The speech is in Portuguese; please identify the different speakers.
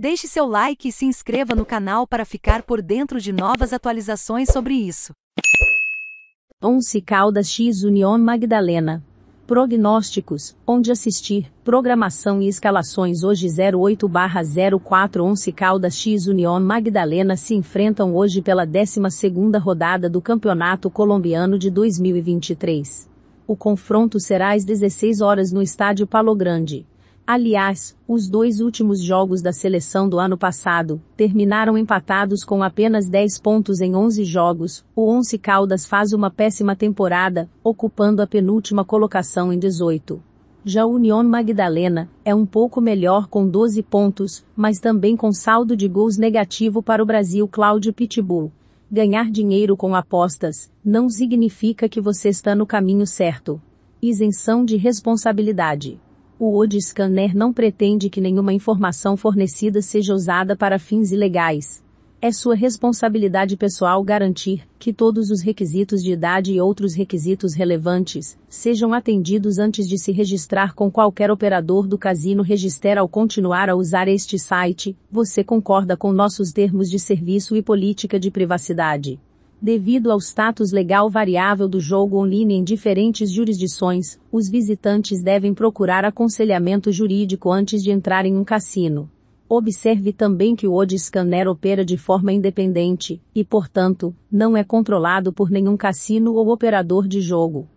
Speaker 1: Deixe seu like e se inscreva no canal para ficar por dentro de novas atualizações sobre isso. 11 Caldas X União Magdalena. Prognósticos, onde assistir, programação e escalações hoje 08-04 11 Caldas X União Magdalena se enfrentam hoje pela 12ª rodada do Campeonato Colombiano de 2023. O confronto será às 16 horas no Estádio Palo Grande. Aliás, os dois últimos jogos da seleção do ano passado terminaram empatados com apenas 10 pontos em 11 jogos. O Onze Caldas faz uma péssima temporada, ocupando a penúltima colocação em 18. Já o Union Magdalena é um pouco melhor com 12 pontos, mas também com saldo de gols negativo para o Brasil Cláudio Pitbull. Ganhar dinheiro com apostas não significa que você está no caminho certo. Isenção de responsabilidade. O OD Scanner não pretende que nenhuma informação fornecida seja usada para fins ilegais. É sua responsabilidade pessoal garantir que todos os requisitos de idade e outros requisitos relevantes sejam atendidos antes de se registrar com qualquer operador do casino register ao continuar a usar este site. Você concorda com nossos termos de serviço e política de privacidade? Devido ao status legal variável do jogo online em diferentes jurisdições, os visitantes devem procurar aconselhamento jurídico antes de entrar em um cassino. Observe também que o Odd Scanner opera de forma independente e, portanto, não é controlado por nenhum cassino ou operador de jogo.